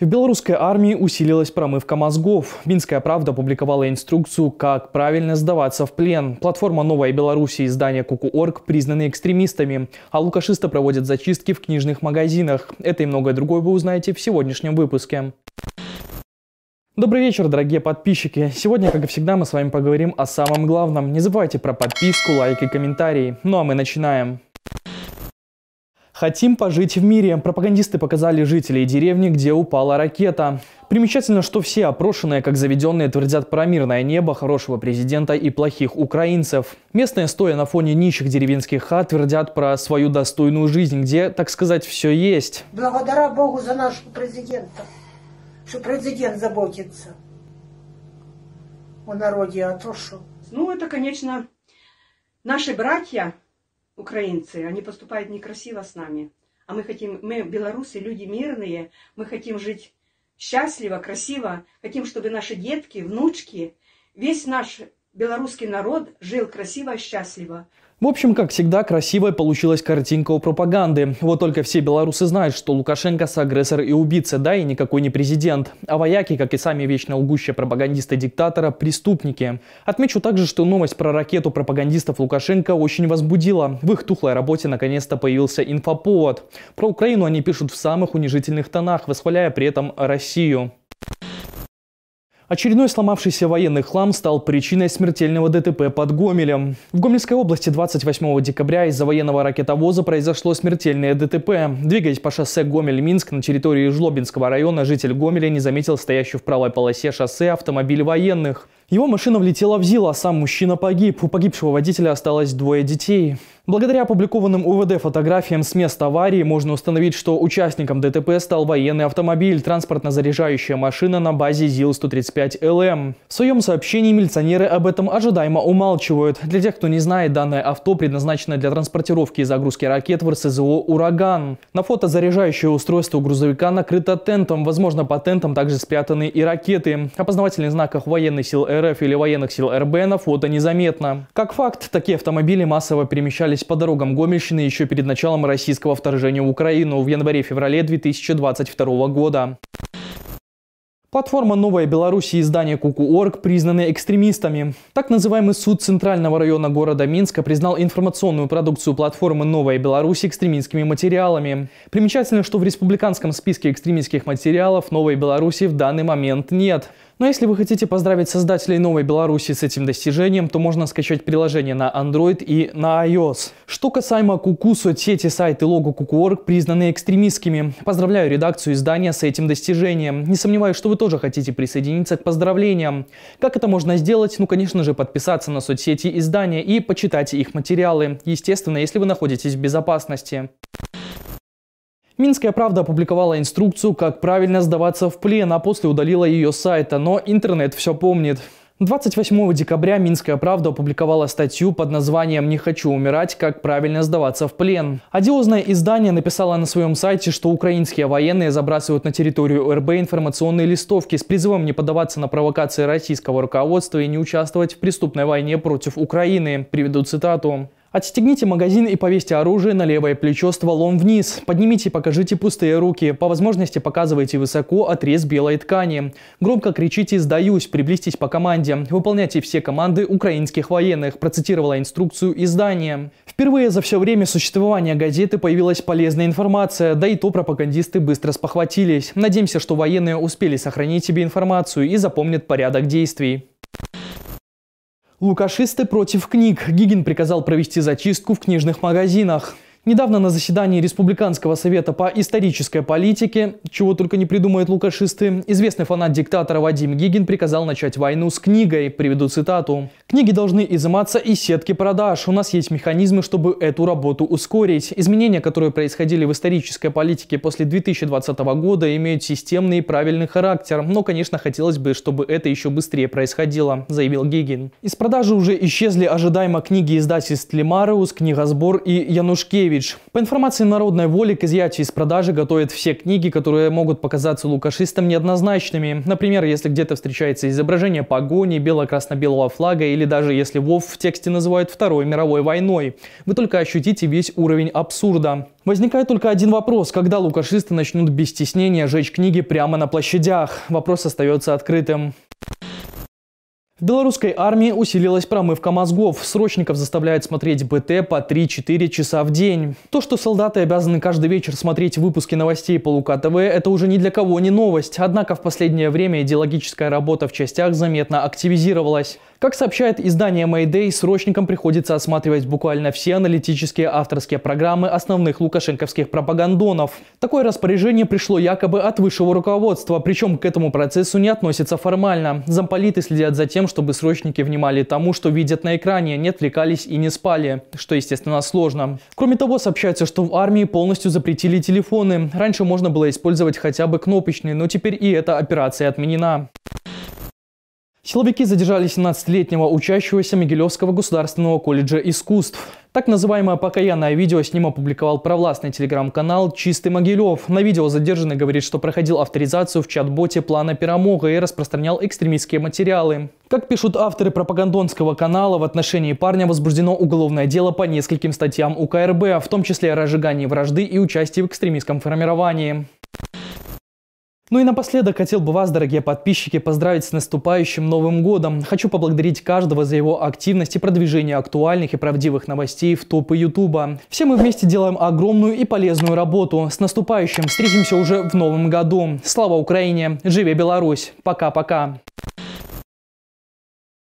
В белорусской армии усилилась промывка мозгов. «Минская правда» опубликовала инструкцию, как правильно сдаваться в плен. Платформа «Новая Беларусь» и издание «Куку.орг» признаны экстремистами, а лукашисты проводят зачистки в книжных магазинах. Это и многое другое вы узнаете в сегодняшнем выпуске. Добрый вечер, дорогие подписчики! Сегодня, как и всегда, мы с вами поговорим о самом главном. Не забывайте про подписку, лайк и комментарии. Ну а мы начинаем. Хотим пожить в мире. Пропагандисты показали жителей деревни, где упала ракета. Примечательно, что все опрошенные, как заведенные, твердят про мирное небо, хорошего президента и плохих украинцев. Местные, стоя на фоне нищих деревенских хат, твердят про свою достойную жизнь, где, так сказать, все есть. Благодаря Богу за нашего президента, что президент заботится о народе, о то что... Ну, это, конечно, наши братья, украинцы, они поступают некрасиво с нами. А мы хотим, мы белорусы, люди мирные, мы хотим жить счастливо, красиво, хотим, чтобы наши детки, внучки, весь наш белорусский народ жил красиво и счастливо. В общем, как всегда, красивая получилась картинка у пропаганды. Вот только все белорусы знают, что Лукашенко агрессор и убийца, да, и никакой не президент. А вояки, как и сами вечно лгущие пропагандисты диктатора, преступники. Отмечу также, что новость про ракету пропагандистов Лукашенко очень возбудила. В их тухлой работе наконец-то появился инфоповод. Про Украину они пишут в самых унижительных тонах, восхваляя при этом Россию. Очередной сломавшийся военный хлам стал причиной смертельного ДТП под Гомелем. В Гомельской области 28 декабря из-за военного ракетовоза произошло смертельное ДТП. Двигаясь по шоссе Гомель-Минск на территории Жлобинского района, житель Гомеля не заметил стоящий в правой полосе шоссе автомобиль военных. Его машина влетела в ЗИЛ, а сам мужчина погиб. У погибшего водителя осталось двое детей. Благодаря опубликованным УВД фотографиям с места аварии можно установить, что участником ДТП стал военный автомобиль, транспортно-заряжающая машина на базе ЗИЛ-135ЛМ. В своем сообщении милиционеры об этом ожидаемо умалчивают. Для тех, кто не знает, данное авто предназначено для транспортировки и загрузки ракет в РСЗО «Ураган». На фото заряжающее устройство грузовика накрыто тентом, возможно, под тентом также спрятаны и ракеты. Опознавательный знаках военных сил РФ или военных сил РБ на фото незаметно. Как факт, такие автомобили массово перемещались по дорогам Гомельщины еще перед началом российского вторжения в Украину в январе-феврале 2022 года. Платформа «Новая Беларусь» и издание «Куку.орг» признаны экстремистами. Так называемый суд Центрального района города Минска признал информационную продукцию платформы «Новая Беларусь» экстремистскими материалами. Примечательно, что в республиканском списке экстремистских материалов «Новой Беларуси» в данный момент нет. Но ну, а если вы хотите поздравить создателей новой Беларуси с этим достижением, то можно скачать приложение на Android и на iOS. Что касаемо Куку, -ку, соцсети, сайты лого Кукуорг признаны экстремистскими. Поздравляю редакцию издания с этим достижением. Не сомневаюсь, что вы тоже хотите присоединиться к поздравлениям. Как это можно сделать? Ну, конечно же, подписаться на соцсети издания и почитать их материалы. Естественно, если вы находитесь в безопасности. Минская правда опубликовала инструкцию, как правильно сдаваться в плен, а после удалила ее с сайта, но интернет все помнит. 28 декабря «Минская правда» опубликовала статью под названием «Не хочу умирать. Как правильно сдаваться в плен». Одиозное издание написало на своем сайте, что украинские военные забрасывают на территорию РБ информационные листовки с призывом не поддаваться на провокации российского руководства и не участвовать в преступной войне против Украины. Приведу цитату. Отстегните магазин и повесьте оружие на левое плечо стволом вниз. Поднимите и покажите пустые руки. По возможности показывайте высоко отрез белой ткани. Громко кричите «Сдаюсь», приблизьтесь по команде. Выполняйте все команды украинских военных, процитировала инструкцию издания. Впервые за все время существования газеты появилась полезная информация, да и то пропагандисты быстро спохватились. Надеемся, что военные успели сохранить себе информацию и запомнят порядок действий. Лукашисты против книг. Гигин приказал провести зачистку в книжных магазинах. Недавно на заседании Республиканского совета по исторической политике, чего только не придумают лукашисты, известный фанат диктатора Вадим Гигин приказал начать войну с книгой, приведу цитату. Книги должны изыматься из сетки продаж. У нас есть механизмы, чтобы эту работу ускорить. Изменения, которые происходили в исторической политике после 2020 года, имеют системный и правильный характер. Но, конечно, хотелось бы, чтобы это еще быстрее происходило, заявил Гегин. Из продажи уже исчезли ожидаемо книги издательств Лемариус, Книгосбор и Янушкевич. По информации народной воли, к изъятию из продажи готовят все книги, которые могут показаться лукашистам неоднозначными. Например, если где-то встречается изображение погони, бело-красно-белого флага или или даже если Вов в тексте называют Второй мировой войной. Вы только ощутите весь уровень абсурда. Возникает только один вопрос, когда лукашисты начнут без стеснения жечь книги прямо на площадях? Вопрос остается открытым. В белорусской армии усилилась промывка мозгов. Срочников заставляют смотреть БТ по 3-4 часа в день. То, что солдаты обязаны каждый вечер смотреть выпуски новостей по Лука ТВ, это уже ни для кого не новость. Однако в последнее время идеологическая работа в частях заметно активизировалась. Как сообщает издание Mayday, срочникам приходится осматривать буквально все аналитические авторские программы основных лукашенковских пропагандонов. Такое распоряжение пришло якобы от высшего руководства, причем к этому процессу не относится формально. Замполиты следят за тем, чтобы срочники внимали тому, что видят на экране, не отвлекались и не спали, что, естественно, сложно. Кроме того, сообщается, что в армии полностью запретили телефоны. Раньше можно было использовать хотя бы кнопочные, но теперь и эта операция отменена. Силовики задержали 17-летнего учащегося Могилевского государственного колледжа искусств. Так называемое покаянное видео с ним опубликовал провластный телеграм-канал «Чистый Могилев». На видео задержанный говорит, что проходил авторизацию в чат-боте плана Перамога и распространял экстремистские материалы. Как пишут авторы пропагандонского канала, в отношении парня возбуждено уголовное дело по нескольким статьям УКРБ, в том числе о разжигании вражды и участии в экстремистском формировании. Ну и напоследок хотел бы вас, дорогие подписчики, поздравить с наступающим Новым Годом. Хочу поблагодарить каждого за его активность и продвижение актуальных и правдивых новостей в топы Ютуба. Все мы вместе делаем огромную и полезную работу. С наступающим встретимся уже в Новом Году. Слава Украине! живи Беларусь! Пока-пока!